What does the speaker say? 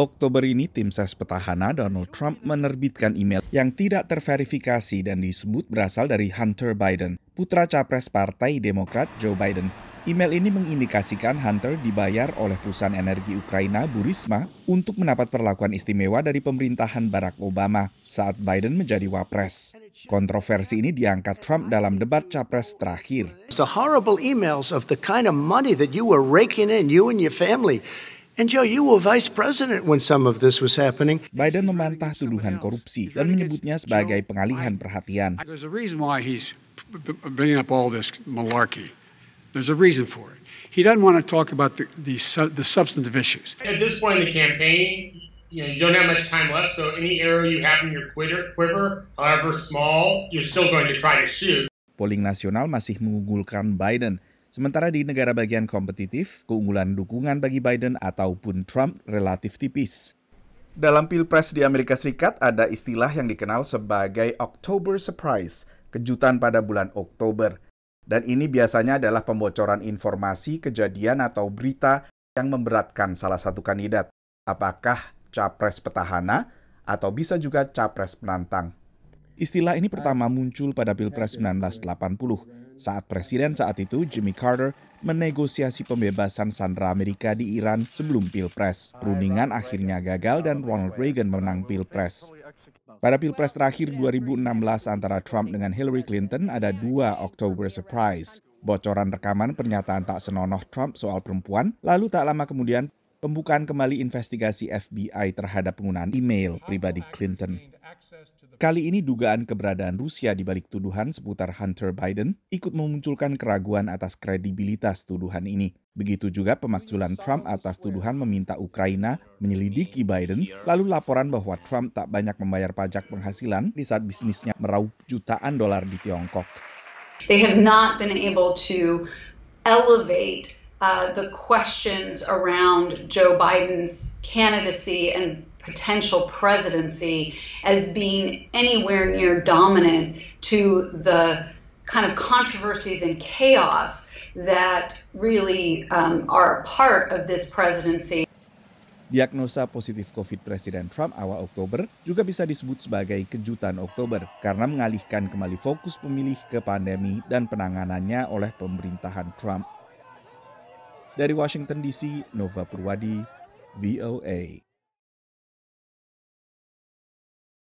Oktober ini, tim ses petahana Donald Trump menerbitkan email yang tidak terverifikasi dan disebut berasal dari Hunter Biden, putra capres Partai Demokrat Joe Biden. Email ini mengindikasikan Hunter dibayar oleh perusahaan energi Ukraina Burisma untuk mendapat perlakuan istimewa dari pemerintahan Barack Obama saat Biden menjadi wapres. Kontroversi ini diangkat Trump dalam debat capres terakhir. horrible emails of the kind of money that you were raking in, you and your family. And Joe, you were vice president when some of this was happening. Biden memantah tuduhan korupsi dan menyebutnya sebagai pengalihan perhatian. There's a reason why he's bringing up all this malarkey. There's a reason for it. He doesn't want to talk about the, the, the substantive issues. At this point in the campaign, you, know, you don't have much time left, so any arrow you have in your quiver, quiver, however small, you're still going to try to shoot. Polling nasional masih mengunggulkan Biden, Sementara di negara bagian kompetitif, keunggulan dukungan bagi Biden ataupun Trump relatif tipis. Dalam pilpres di Amerika Serikat ada istilah yang dikenal sebagai October Surprise, kejutan pada bulan Oktober. Dan ini biasanya adalah pembocoran informasi, kejadian, atau berita yang memberatkan salah satu kandidat. Apakah capres petahana atau bisa juga capres penantang? Istilah ini pertama muncul pada Pilpres 1980 saat presiden saat itu Jimmy Carter menegosiasi pembebasan sandera Amerika di Iran sebelum Pilpres. Perundingan akhirnya gagal dan Ronald Reagan menang Pilpres. Pada Pilpres terakhir 2016 antara Trump dengan Hillary Clinton ada dua Oktober Surprise. Bocoran rekaman pernyataan tak senonoh Trump soal perempuan, lalu tak lama kemudian pembukaan kembali investigasi FBI terhadap penggunaan email pribadi Clinton. Kali ini dugaan keberadaan Rusia di balik tuduhan seputar Hunter Biden ikut memunculkan keraguan atas kredibilitas tuduhan ini. Begitu juga pemakzulan Trump atas tuduhan meminta Ukraina menyelidiki Biden, lalu laporan bahwa Trump tak banyak membayar pajak penghasilan di saat bisnisnya meraup jutaan dolar di Tiongkok. They have not been able to elevate Uh, the questions around Joe Biden's candidacy and potential presidency as being anywhere near dominant to the kind of controversies and chaos that really um, are part of this presidency. Diagnosa positif COVID Presiden Trump awal Oktober juga bisa disebut sebagai kejutan Oktober karena mengalihkan kembali fokus pemilih ke pandemi dan penanganannya oleh pemerintahan Trump. Dari Washington DC, Nova Purwadi, VOA.